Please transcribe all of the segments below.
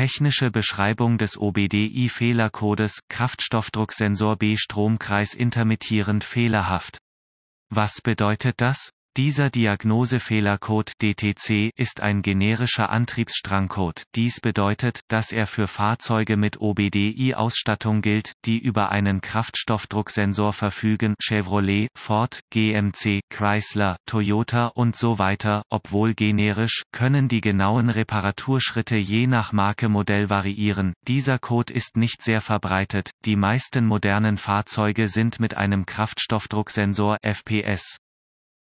Technische Beschreibung des OBDI-Fehlercodes Kraftstoffdrucksensor B Stromkreis intermittierend fehlerhaft. Was bedeutet das? Dieser Diagnosefehlercode DTC ist ein generischer Antriebsstrangcode. Dies bedeutet, dass er für Fahrzeuge mit OBDI-Ausstattung gilt, die über einen Kraftstoffdrucksensor verfügen Chevrolet, Ford, GMC, Chrysler, Toyota und so weiter. Obwohl generisch, können die genauen Reparaturschritte je nach Marke Modell variieren. Dieser Code ist nicht sehr verbreitet. Die meisten modernen Fahrzeuge sind mit einem Kraftstoffdrucksensor FPS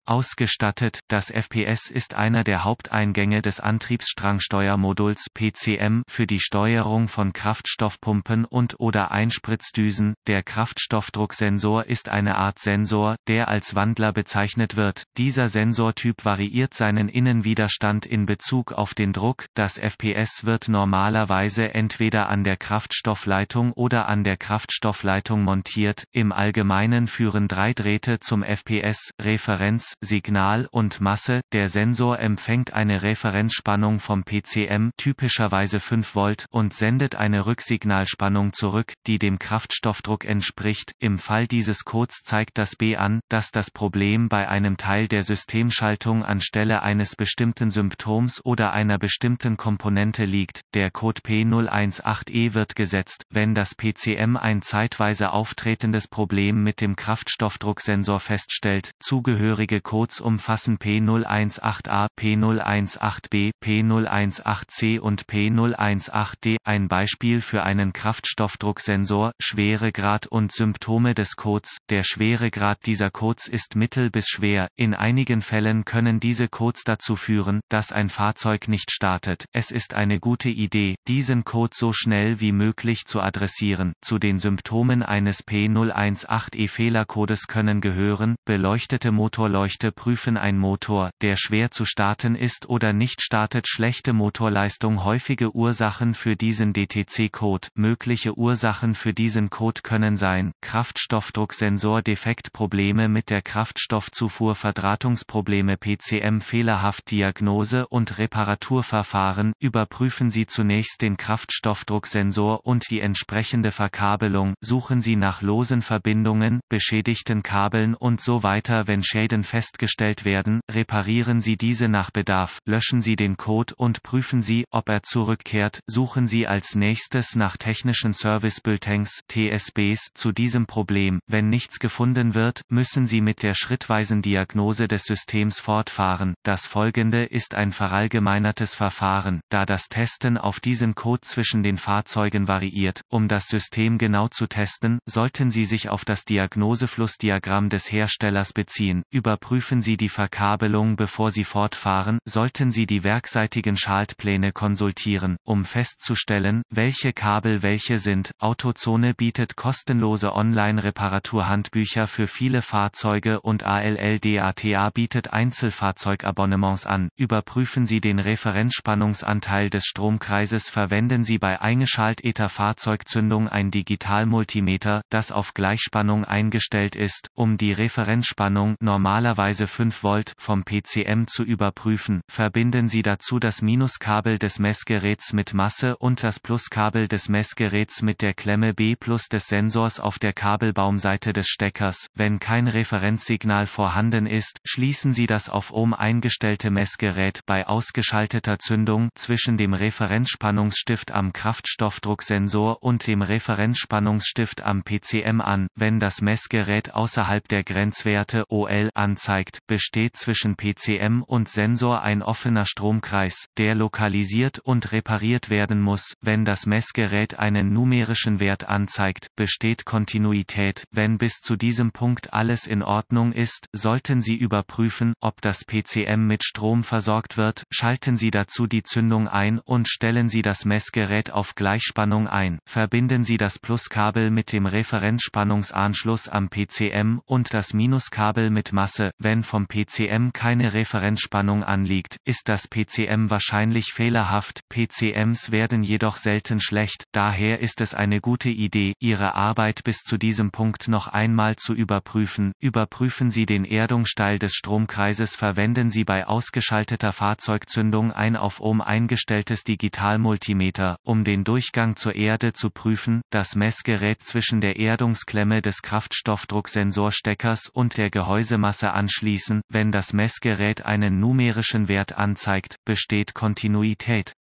Ausgestattet, das FPS ist einer der Haupteingänge des Antriebsstrangsteuermoduls PCM für die Steuerung von Kraftstoffpumpen und/oder Einspritzdüsen. Der Kraftstoffdrucksensor ist eine Art Sensor, der als Wandler bezeichnet wird. Dieser Sensortyp variiert seinen Innenwiderstand in Bezug auf den Druck. Das FPS wird normalerweise entweder an der Kraftstoffleitung oder an der Kraftstoffleitung montiert. Im Allgemeinen führen drei Drähte zum FPS, Referenz Platz, Signal und Masse. Der Sensor empfängt eine Referenzspannung vom PCM typischerweise 5 Volt und sendet eine Rücksignalspannung zurück, die dem Kraftstoffdruck entspricht. Im Fall dieses Codes zeigt das B an, dass das Problem bei einem Teil der Systemschaltung anstelle eines bestimmten Symptoms oder einer bestimmten Komponente liegt. Der Code P018E wird gesetzt, wenn das PCM ein zeitweise auftretendes Problem mit dem Kraftstoffdrucksensor feststellt. Zugehörige Codes umfassen P018a, P018b, P018c und P018d. Ein Beispiel für einen Kraftstoffdrucksensor, Schweregrad und Symptome des Codes. Der Schweregrad dieser Codes ist mittel bis schwer. In einigen Fällen können diese Codes dazu führen, dass ein Fahrzeug nicht startet. Es ist eine gute Idee, diesen Code so schnell wie möglich zu adressieren. Zu den Symptomen eines P018e Fehlercodes können gehören, beleuchtete Motorleuchten Fachkräfte prüfen ein Motor, der schwer zu starten ist oder nicht startet schlechte Motorleistung häufige Ursachen für diesen DTC-Code. Mögliche Ursachen für diesen Code können sein, Kraftstoffdrucksensor-Defekt Probleme mit der Kraftstoffzufuhr Verdrahtungsprobleme PCM fehlerhaft Diagnose und Reparaturverfahren. Überprüfen Sie zunächst den Kraftstoffdrucksensor und die entsprechende Verkabelung, suchen Sie nach losen Verbindungen, beschädigten Kabeln und so weiter. Wenn Schäden fest festgestellt werden, reparieren Sie diese nach Bedarf, löschen Sie den Code und prüfen Sie, ob er zurückkehrt, suchen Sie als nächstes nach technischen Service Bulletins TSBs zu diesem Problem. Wenn nichts gefunden wird, müssen Sie mit der schrittweisen Diagnose des Systems fortfahren. Das folgende ist ein verallgemeinertes Verfahren, da das Testen auf diesen Code zwischen den Fahrzeugen variiert. Um das System genau zu testen, sollten Sie sich auf das Diagnoseflussdiagramm des Herstellers beziehen. Überprüfen Prüfen Sie die Verkabelung bevor Sie fortfahren, sollten Sie die werkseitigen Schaltpläne konsultieren, um festzustellen, welche Kabel welche sind. Autozone bietet kostenlose Online-Reparaturhandbücher für viele Fahrzeuge und ALLDATA bietet Einzelfahrzeugabonnements an. Überprüfen Sie den Referenzspannungsanteil des Stromkreises. Verwenden Sie bei eingeschalteter Fahrzeugzündung ein Digitalmultimeter, das auf Gleichspannung eingestellt ist, um die Referenzspannung normalerweise bzw. 5 Volt vom PCM zu überprüfen. Verbinden Sie dazu das Minuskabel des Messgeräts mit Masse und das Pluskabel des Messgeräts mit der Klemme B plus des Sensors auf der Kabelbaumseite des Steckers. Wenn kein Referenzsignal vorhanden ist, schließen Sie das auf Ohm eingestellte Messgerät bei ausgeschalteter Zündung zwischen dem Referenzspannungsstift am Kraftstoffdrucksensor und dem Referenzspannungsstift am PCM an, wenn das Messgerät außerhalb der Grenzwerte OL an angezeigt, besteht zwischen PCM und Sensor ein offener Stromkreis, der lokalisiert und repariert werden muss. Wenn das Messgerät einen numerischen Wert anzeigt, besteht Kontinuität. Wenn bis zu diesem Punkt alles in Ordnung ist, sollten Sie überprüfen, ob das PCM mit Strom versorgt wird, schalten Sie dazu die Zündung ein und stellen Sie das Messgerät auf Gleichspannung ein. Verbinden Sie das Pluskabel mit dem Referenzspannungsanschluss am PCM und das Minuskabel mit Masse, wenn vom PCM keine Referenzspannung anliegt, ist das PCM wahrscheinlich fehlerhaft, PCMs werden jedoch selten schlecht, daher ist es eine gute Idee, Ihre Arbeit bis zu diesem Punkt noch einmal zu überprüfen, überprüfen Sie den Erdungssteil des Stromkreises, verwenden Sie bei ausgeschalteter Fahrzeugzündung ein auf Ohm eingestelltes Digitalmultimeter, um den Durchgang zur Erde zu prüfen, das Messgerät zwischen der Erdungsklemme des Kraftstoffdrucksensorsteckers und der Gehäusemasse an anschließen, wenn das Messgerät einen numerischen Wert anzeigt, besteht Kontinuität.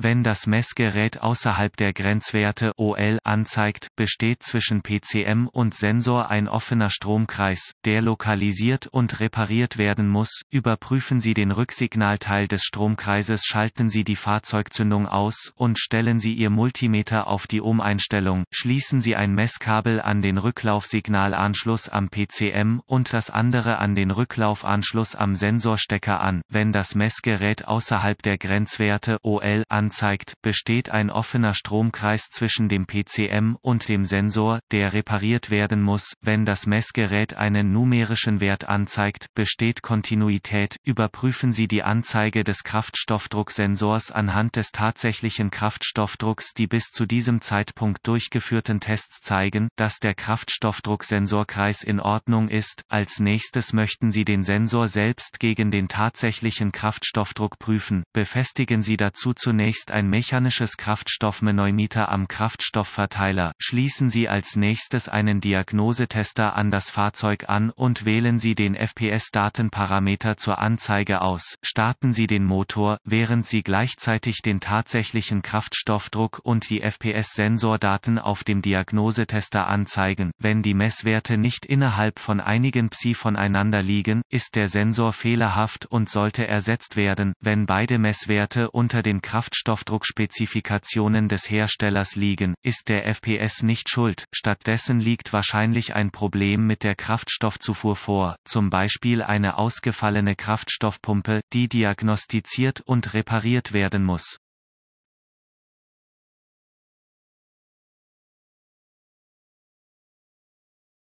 Wenn das Messgerät außerhalb der Grenzwerte OL anzeigt, besteht zwischen PCM und Sensor ein offener Stromkreis, der lokalisiert und repariert werden muss. Überprüfen Sie den Rücksignalteil des Stromkreises, schalten Sie die Fahrzeugzündung aus und stellen Sie Ihr Multimeter auf die Umeinstellung. Schließen Sie ein Messkabel an den Rücklaufsignalanschluss am PCM und das andere an den Rücklaufanschluss am Sensorstecker an. Wenn das Messgerät außerhalb der Grenzwerte OL anzeigt, anzeigt, besteht ein offener Stromkreis zwischen dem PCM und dem Sensor, der repariert werden muss. Wenn das Messgerät einen numerischen Wert anzeigt, besteht Kontinuität. Überprüfen Sie die Anzeige des Kraftstoffdrucksensors anhand des tatsächlichen Kraftstoffdrucks. Die bis zu diesem Zeitpunkt durchgeführten Tests zeigen, dass der Kraftstoffdrucksensorkreis in Ordnung ist. Als nächstes möchten Sie den Sensor selbst gegen den tatsächlichen Kraftstoffdruck prüfen. Befestigen Sie dazu zunächst zunächst ein mechanisches Kraftstoffmanometer am Kraftstoffverteiler, schließen Sie als nächstes einen Diagnosetester an das Fahrzeug an und wählen Sie den FPS-Datenparameter zur Anzeige aus, starten Sie den Motor, während Sie gleichzeitig den tatsächlichen Kraftstoffdruck und die FPS-Sensordaten auf dem Diagnosetester anzeigen. Wenn die Messwerte nicht innerhalb von einigen Psi voneinander liegen, ist der Sensor fehlerhaft und sollte ersetzt werden, wenn beide Messwerte unter den Kraftstoff Kunststoffdruckspezifikationen des Herstellers liegen, ist der FPS nicht schuld, stattdessen liegt wahrscheinlich ein Problem mit der Kraftstoffzufuhr vor, zum Beispiel eine ausgefallene Kraftstoffpumpe, die diagnostiziert und repariert werden muss.